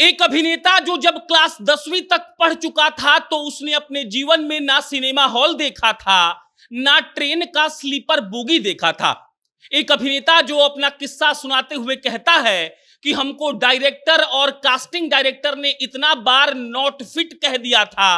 एक अभिनेता जो जब क्लास दसवीं तक पढ़ चुका था तो उसने अपने जीवन में ना सिनेमा हॉल देखा था ना ट्रेन का स्लीपर बोगी देखा था एक अभिनेता जो अपना किस्सा सुनाते हुए कहता है कि हमको डायरेक्टर और कास्टिंग डायरेक्टर ने इतना बार नॉट फिट कह दिया था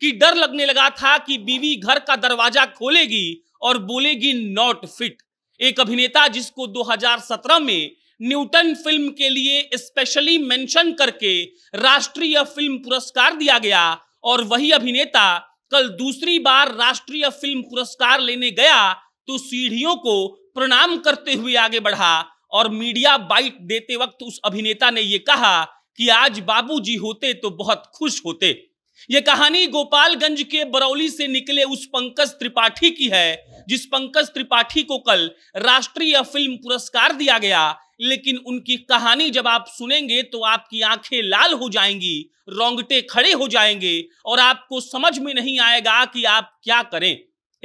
कि डर लगने लगा था कि बीवी घर का दरवाजा खोलेगी और बोलेगी नॉट फिट एक अभिनेता जिसको 2017 में न्यूटन फिल्म के लिए स्पेशली मेंशन करके राष्ट्रीय फिल्म पुरस्कार दिया गया और वही अभिनेता कल दूसरी बार राष्ट्रीय फिल्म पुरस्कार लेने गया तो सीढ़ियों को प्रणाम करते हुए आगे बढ़ा और मीडिया बाइट देते वक्त उस अभिनेता ने यह कहा कि आज बाबूजी होते तो बहुत खुश होते ये कहानी गोपालगंज के बरौली से निकले उस पंकज त्रिपाठी की है जिस पंकज त्रिपाठी को कल राष्ट्रीय फिल्म पुरस्कार दिया गया लेकिन उनकी कहानी जब आप सुनेंगे तो आपकी आंखें लाल हो जाएंगी रोंगटे खड़े हो जाएंगे और आपको समझ में नहीं आएगा कि आप क्या करें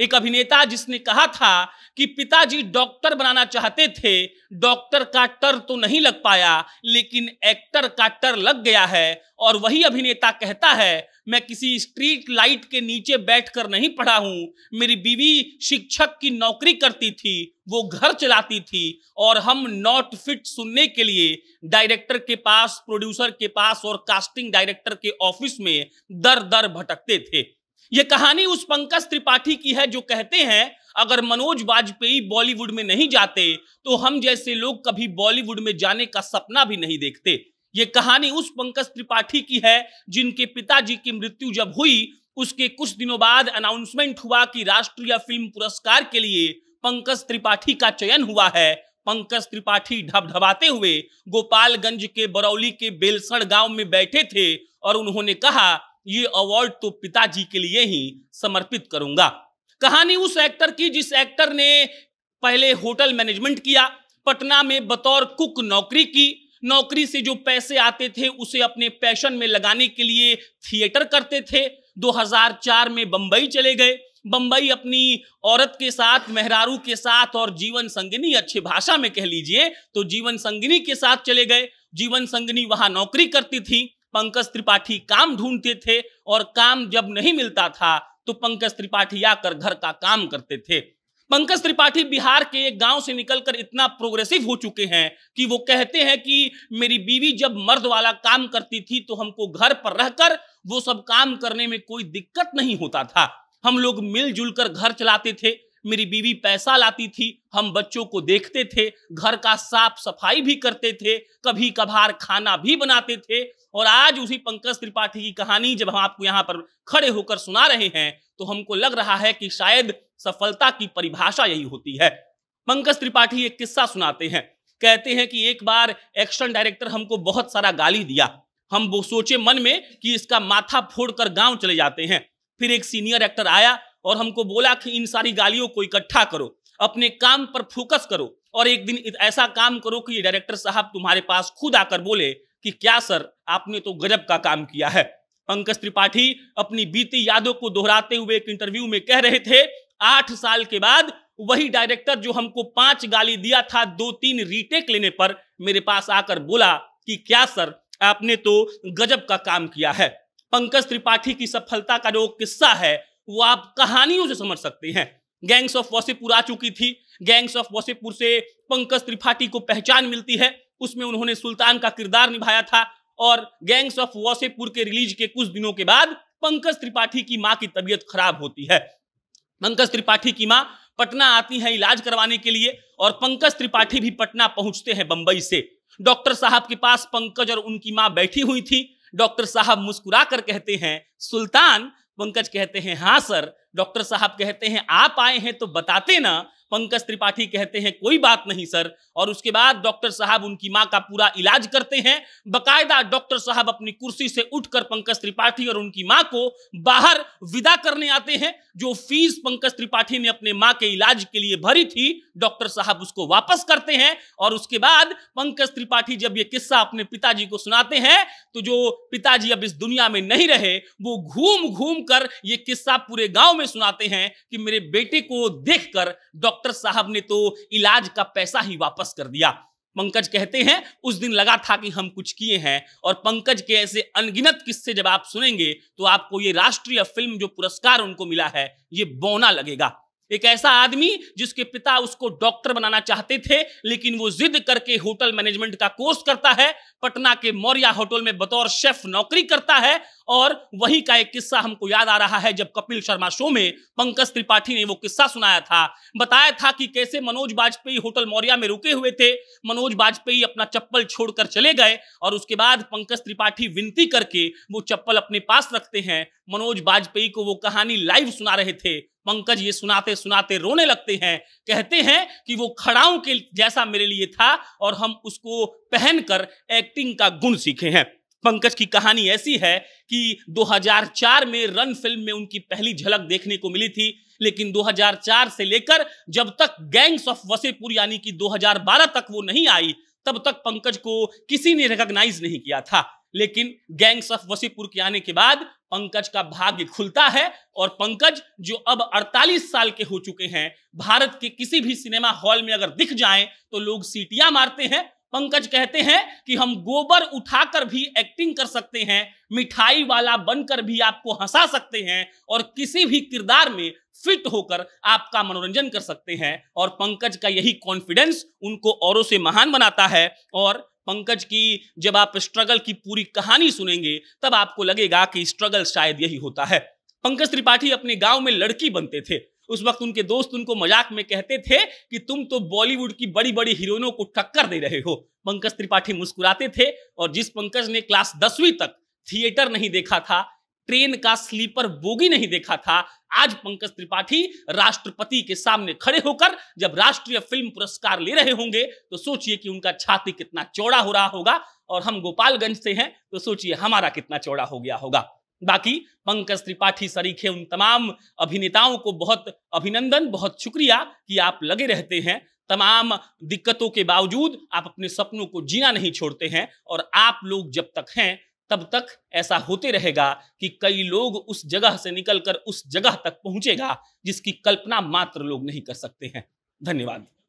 एक अभिनेता जिसने कहा था कि पिताजी डॉक्टर बनाना चाहते थे डॉक्टर का टर तो नहीं लग पाया लेकिन एक्टर का टर लग गया है और वही अभिनेता कहता है मैं किसी स्ट्रीट लाइट के नीचे बैठकर नहीं पढ़ा हूं मेरी बीवी शिक्षक की नौकरी करती थी वो घर चलाती थी और हम नॉट फिट सुनने के लिए डायरेक्टर के पास प्रोड्यूसर के पास और कास्टिंग डायरेक्टर के ऑफिस में दर दर भटकते थे यह कहानी उस पंकज त्रिपाठी की है जो कहते हैं अगर मनोज वाजपेयी बॉलीवुड में नहीं जाते तो हम जैसे लोग कभी बॉलीवुड में जाने का सपना भी नहीं देखते ये कहानी उस पंकज त्रिपाठी की है जिनके पिताजी की मृत्यु जब हुई उसके कुछ दिनों बाद अनाउंसमेंट हुआ कि राष्ट्रीय फिल्म पुरस्कार के लिए पंकज त्रिपाठी का चयन हुआ है पंकज त्रिपाठी ढबढबाते हुए गोपालगंज के बरौली के बेलसड़ गांव में बैठे थे और उन्होंने कहा ये अवार्ड तो पिताजी के लिए ही समर्पित करूंगा कहानी उस एक्टर की जिस एक्टर ने पहले होटल मैनेजमेंट किया पटना में बतौर कुक नौकरी की नौकरी से जो पैसे आते थे उसे अपने पैशन में लगाने के लिए थिएटर करते थे 2004 में बंबई चले गए बंबई अपनी औरत के साथ मेहरारू के साथ और जीवन संगनी अच्छे भाषा में कह लीजिए तो जीवन संगनी के साथ चले गए जीवन संगनी वहां नौकरी करती थी पंकज त्रिपाठी काम ढूंढते थे और काम जब नहीं मिलता था तो पंकज त्रिपाठी आकर घर का काम करते थे पंकज त्रिपाठी बिहार के एक गांव से निकलकर इतना प्रोग्रेसिव हो चुके हैं कि वो कहते हैं कि मेरी बीवी जब मर्द वाला काम करती थी तो हमको घर पर रहकर वो सब काम करने में कोई दिक्कत नहीं होता था हम लोग मिलजुल कर घर चलाते थे मेरी बीवी पैसा लाती थी हम बच्चों को देखते थे घर का साफ सफाई भी करते थे कभी कभार खाना भी बनाते थे और आज उसी पंकज त्रिपाठी की कहानी जब हम आपको यहाँ पर खड़े होकर सुना रहे हैं तो हमको लग रहा है कि शायद सफलता की परिभाषा यही होती है पंकज त्रिपाठी एक किस्सा सुनाते हैं कहते हैं कि एक बार एक्शन डायरेक्टर हमको बहुत सारा गाली दिया हम वो सोचे मन में कि इसका माथा फोड़ कर गांव चले जाते हैं फिर एक सीनियर एक्टर आया और हमको बोला कि इन सारी गालियों को इकट्ठा करो अपने काम पर फोकस करो और एक दिन ऐसा काम करो कि डायरेक्टर साहब तुम्हारे पास खुद आकर बोले कि क्या सर आपने तो गजब का काम किया है पंकज त्रिपाठी अपनी बीती यादों को दोहराते हुए एक इंटरव्यू में कह रहे थे आठ साल के बाद वही डायरेक्टर जो हमको पांच गाली दिया था दो तीन रीटेक लेने पर मेरे पास आकर बोला कि क्या सर आपने तो गजब का काम किया है पंकज त्रिपाठी की सफलता का जो किस्सा है वो आप कहानियों से समझ सकते हैं गैंग्स ऑफ वसीपुर आ चुकी थी गैंग्स ऑफ वसीपुर से पंकज त्रिपाठी को पहचान मिलती है उसमें उन्होंने सुल्तान का किरदार निभाया था और गैंग्स ऑफ वसीपुर के रिलीज के कुछ दिनों के बाद पंकज त्रिपाठी की माँ की तबीयत खराब होती है पंकज त्रिपाठी की माँ पटना आती है इलाज करवाने के लिए और पंकज त्रिपाठी भी पटना पहुंचते हैं बंबई से डॉक्टर साहब के पास पंकज और उनकी माँ बैठी हुई थी डॉक्टर साहब मुस्कुरा कर कहते हैं सुल्तान पंकज कहते हैं हाँ सर डॉक्टर साहब कहते हैं आप आए हैं तो बताते ना पंकज त्रिपाठी कहते हैं कोई बात नहीं सर और उसके बाद डॉक्टर साहब उनकी माँ का पूरा इलाज करते हैं बकायदा डॉक्टर साहब अपनी कुर्सी से उठकर पंकज त्रिपाठी और उनकी माँ को बाहर विदा करने आते हैं जो फीस पंकज त्रिपाठी ने अपने माँ के इलाज के लिए भरी थी डॉक्टर साहब उसको वापस करते हैं और उसके बाद पंकज त्रिपाठी जब ये किस्सा अपने पिताजी को सुनाते हैं तो जो पिताजी अब इस दुनिया में नहीं रहे वो घूम घूम कर ये किस्सा पूरे गांव में सुनाते हैं कि मेरे बेटे को देखकर डॉक्टर डॉक्टर साहब ने तो इलाज का पैसा ही वापस कर दिया पंकज कहते हैं उस दिन लगा था कि हम कुछ किए हैं और पंकज के ऐसे अनगिनत किस्से जब आप सुनेंगे तो आपको ये राष्ट्रीय फिल्म जो पुरस्कार उनको मिला है ये बोना लगेगा एक ऐसा आदमी जिसके पिता उसको डॉक्टर बनाना चाहते थे लेकिन वो जिद करके होटल मैनेजमेंट का कोर्स करता है पटना के मौर्या होटल में बतौर शेफ नौकरी करता है और वही का एक किस्सा हमको याद आ रहा है जब कपिल शर्मा शो में पंकज त्रिपाठी ने वो किस्सा सुनाया था बताया था कि कैसे मनोज वाजपेयी होटल मौर्या में रुके हुए थे मनोज वाजपेयी अपना चप्पल छोड़कर चले गए और उसके बाद पंकज त्रिपाठी विनती करके वो चप्पल अपने पास रखते हैं मनोज वाजपेयी को वो कहानी लाइव सुना रहे थे पंकज ये सुनाते सुनाते रोने लगते हैं कहते हैं कि वो खड़ाओं के जैसा मेरे लिए था और हम उसको पहनकर एक्टिंग का गुण सीखे हैं पंकज की कहानी ऐसी है कि 2004 में रन फिल्म में उनकी पहली झलक देखने को मिली थी लेकिन 2004 से लेकर जब तक गैंग्स ऑफ वसेपुर यानी कि 2012 तक वो नहीं आई तब तक पंकज को किसी ने रिकग्नाइज नहीं किया था लेकिन गैंग्स ऑफ वसीपुर के आने के बाद पंकज का भाग्य खुलता है और पंकज जो अब 48 साल के हो चुके हैं भारत के किसी भी सिनेमा हॉल में अगर दिख जाएं तो लोग सीटियां मारते हैं पंकज कहते हैं कि हम गोबर उठाकर भी एक्टिंग कर सकते हैं मिठाई वाला बनकर भी आपको हंसा सकते हैं और किसी भी किरदार में फिट होकर आपका मनोरंजन कर सकते हैं और पंकज का यही कॉन्फिडेंस उनको औरों से महान बनाता है और पंकज की जब आप स्ट्रगल की पूरी कहानी सुनेंगे तब आपको लगेगा कि स्ट्रगल शायद यही होता है पंकज त्रिपाठी अपने गांव में लड़की बनते थे उस वक्त उनके दोस्त उनको मजाक में कहते थे कि तुम तो बॉलीवुड की बड़ी बड़ी हीरोइनों को टक्कर दे रहे हो पंकज त्रिपाठी मुस्कुराते थे और जिस पंकज ने क्लास दसवीं तक थिएटर नहीं देखा था ट्रेन का स्लीपर बोगी नहीं देखा था आज पंकज त्रिपाठी राष्ट्रपति के सामने खड़े होकर जब राष्ट्रीय फिल्म पुरस्कार ले रहे होंगे तो सोचिए कि उनका छाती कितना चौड़ा हो रहा होगा और हम गोपालगंज से हैं तो सोचिए हमारा कितना चौड़ा हो गया होगा बाकी पंकज त्रिपाठी सरीखे उन तमाम अभिनेताओं को बहुत अभिनंदन बहुत शुक्रिया कि आप लगे रहते हैं तमाम दिक्कतों के बावजूद आप अपने सपनों को जीना नहीं छोड़ते हैं और आप लोग जब तक हैं तब तक ऐसा होते रहेगा कि कई लोग उस जगह से निकलकर उस जगह तक पहुंचेगा जिसकी कल्पना मात्र लोग नहीं कर सकते हैं धन्यवाद